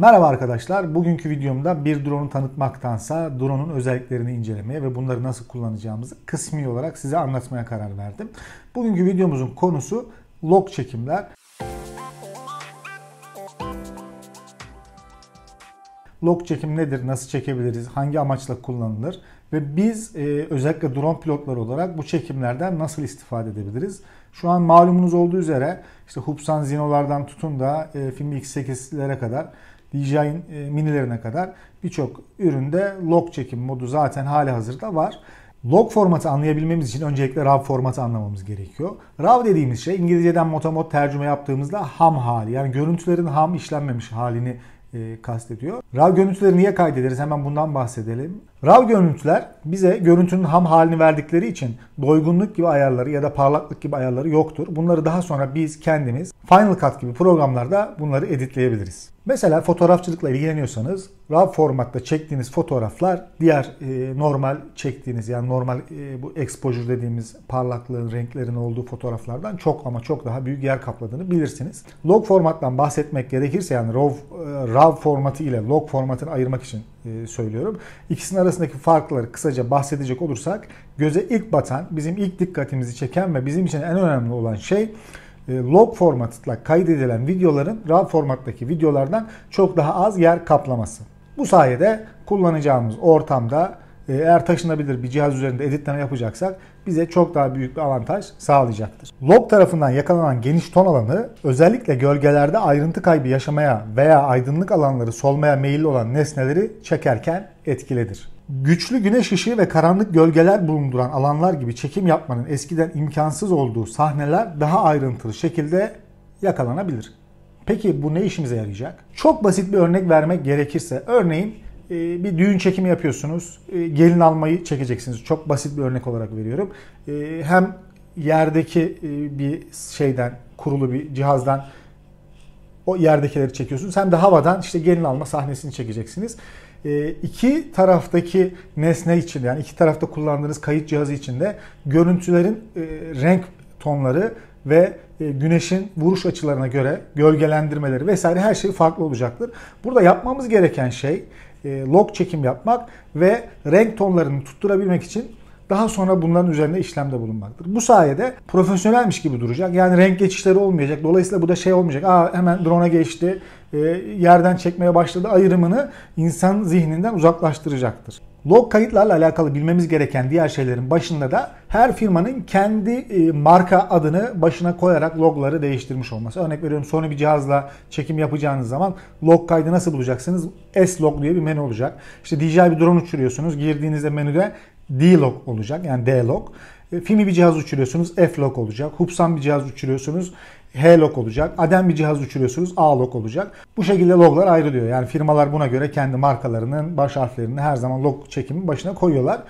Merhaba arkadaşlar. Bugünkü videomda bir drone'u tanıtmaktansa drone'un özelliklerini incelemeye ve bunları nasıl kullanacağımızı kısmi olarak size anlatmaya karar verdim. Bugünkü videomuzun konusu log çekimler. Log çekim nedir? Nasıl çekebiliriz? Hangi amaçla kullanılır? Ve biz e, özellikle drone pilotları olarak bu çekimlerden nasıl istifade edebiliriz? Şu an malumunuz olduğu üzere işte Hubsan Zino'lardan tutun da e, Film X8'lere kadar DJI'nin e, minilerine kadar birçok üründe log çekim modu zaten hali hazırda var. Log formatı anlayabilmemiz için öncelikle RAW formatı anlamamız gerekiyor. RAW dediğimiz şey İngilizceden motamot tercüme yaptığımızda ham hali yani görüntülerin ham işlenmemiş halini e, kastediyor. RAW görüntüleri niye kaydederiz? Hemen bundan bahsedelim. RAW görüntüler bize görüntünün ham halini verdikleri için doygunluk gibi ayarları ya da parlaklık gibi ayarları yoktur. Bunları daha sonra biz kendimiz Final Cut gibi programlarda bunları editleyebiliriz. Mesela fotoğrafçılıkla ilgileniyorsanız RAW formatta çektiğiniz fotoğraflar diğer e, normal çektiğiniz yani normal e, bu exposure dediğimiz parlaklığın, renklerin olduğu fotoğraflardan çok ama çok daha büyük yer kapladığını bilirsiniz. Log formattan bahsetmek gerekirse yani RAW, e, RAW formatı ile log formatını ayırmak için e, söylüyorum. İkisinin arasındaki farkları kısaca bahsedecek olursak göze ilk batan, bizim ilk dikkatimizi çeken ve bizim için en önemli olan şey e, log formatla kaydedilen videoların RAW formattaki videolardan çok daha az yer kaplaması. Bu sayede kullanacağımız ortamda e, eğer taşınabilir bir cihaz üzerinde editleme yapacaksak bize çok daha büyük bir avantaj sağlayacaktır. Log tarafından yakalanan geniş ton alanı özellikle gölgelerde ayrıntı kaybı yaşamaya veya aydınlık alanları solmaya meyilli olan nesneleri çekerken etkilidir. Güçlü güneş ışığı ve karanlık gölgeler bulunduran alanlar gibi çekim yapmanın eskiden imkansız olduğu sahneler daha ayrıntılı şekilde yakalanabilir. Peki bu ne işimize yarayacak? Çok basit bir örnek vermek gerekirse örneğin ee, bir düğün çekimi yapıyorsunuz. Ee, gelin almayı çekeceksiniz. Çok basit bir örnek olarak veriyorum. Ee, hem yerdeki e, bir şeyden kurulu bir cihazdan o yerdekileri çekiyorsunuz. Hem de havadan işte gelin alma sahnesini çekeceksiniz. İki taraftaki nesne için yani iki tarafta kullandığınız kayıt cihazı için de görüntülerin e, renk tonları ve e, güneşin vuruş açılarına göre gölgelendirmeleri vesaire her şey farklı olacaktır. Burada yapmamız gereken şey e, log çekim yapmak ve renk tonlarını tutturabilmek için daha sonra bunların üzerinde işlemde bulunmaktır. Bu sayede profesyonelmiş gibi duracak. Yani renk geçişleri olmayacak. Dolayısıyla bu da şey olmayacak. Aa hemen drone'a geçti, e, yerden çekmeye başladı ayrımını insan zihninden uzaklaştıracaktır. Log kayıtlarla alakalı bilmemiz gereken diğer şeylerin başında da her firmanın kendi e, marka adını başına koyarak logları değiştirmiş olması. Örnek veriyorum Sony bir cihazla çekim yapacağınız zaman log kaydı nasıl bulacaksınız? S-Log diye bir menü olacak. İşte DJI bir drone uçuruyorsunuz. Girdiğinizde menüde D-Log olacak yani D-Log. E, FIMI bir cihaz uçuruyorsunuz F-Log olacak. Hubsan bir cihaz uçuruyorsunuz H-Log olacak. Adem bir cihaz uçuruyorsunuz A-Log olacak. Bu şekilde loglar ayrılıyor. Yani firmalar buna göre kendi markalarının baş harflerini her zaman log çekimin başına koyuyorlar.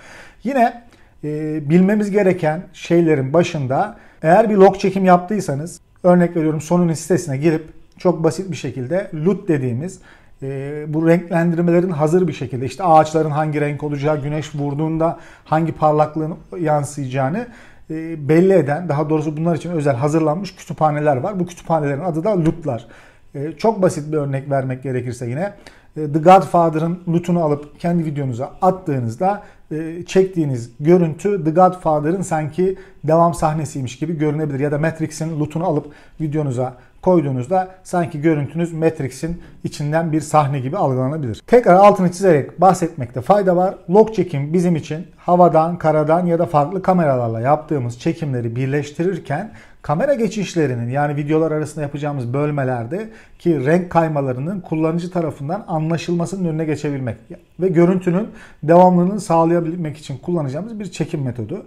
Yine e, bilmemiz gereken şeylerin başında eğer bir log çekim yaptıysanız örnek veriyorum Sony'nin sitesine girip çok basit bir şekilde LUT dediğimiz ee, bu renklendirmelerin hazır bir şekilde işte ağaçların hangi renk olacağı, güneş vurduğunda hangi parlaklığın yansıyacağını e, belli eden, daha doğrusu bunlar için özel hazırlanmış kütüphaneler var. Bu kütüphanelerin adı da LUT'lar. Ee, çok basit bir örnek vermek gerekirse yine e, The Godfather'ın lootunu alıp kendi videonuza attığınızda e, çektiğiniz görüntü The Godfather'ın sanki devam sahnesiymiş gibi görünebilir. Ya da Matrix'in lootunu alıp videonuza koyduğunuzda sanki görüntünüz Matrix'in içinden bir sahne gibi algılanabilir. Tekrar altını çizerek bahsetmekte fayda var. Log çekim bizim için havadan, karadan ya da farklı kameralarla yaptığımız çekimleri birleştirirken Kamera geçişlerinin yani videolar arasında yapacağımız bölmelerde ki renk kaymalarının kullanıcı tarafından anlaşılmasının önüne geçebilmek ve görüntünün devamlılığını sağlayabilmek için kullanacağımız bir çekim metodu.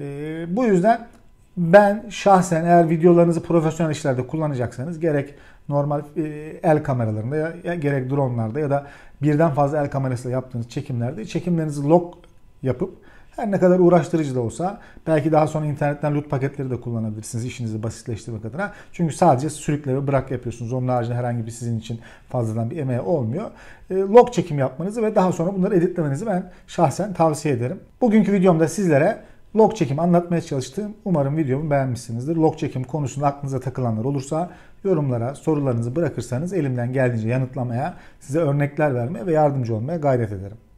Ee, bu yüzden ben şahsen eğer videolarınızı profesyonel işlerde kullanacaksanız gerek normal e, el kameralarında ya gerek dronlarda ya da birden fazla el kamerasıyla yaptığınız çekimlerde çekimlerinizi log yapıp her ne kadar uğraştırıcı da olsa belki daha sonra internetten loot paketleri de kullanabilirsiniz işinizi basitleştirmek adına. Çünkü sadece sürükle ve bırak yapıyorsunuz. Onun haricinde herhangi bir sizin için fazladan bir emeği olmuyor. Ee, log çekim yapmanızı ve daha sonra bunları editlemenizi ben şahsen tavsiye ederim. Bugünkü videomda sizlere log çekim anlatmaya çalıştım. umarım videomu beğenmişsinizdir. Log çekim konusunda aklınıza takılanlar olursa yorumlara sorularınızı bırakırsanız elimden geldiğince yanıtlamaya, size örnekler vermeye ve yardımcı olmaya gayret ederim.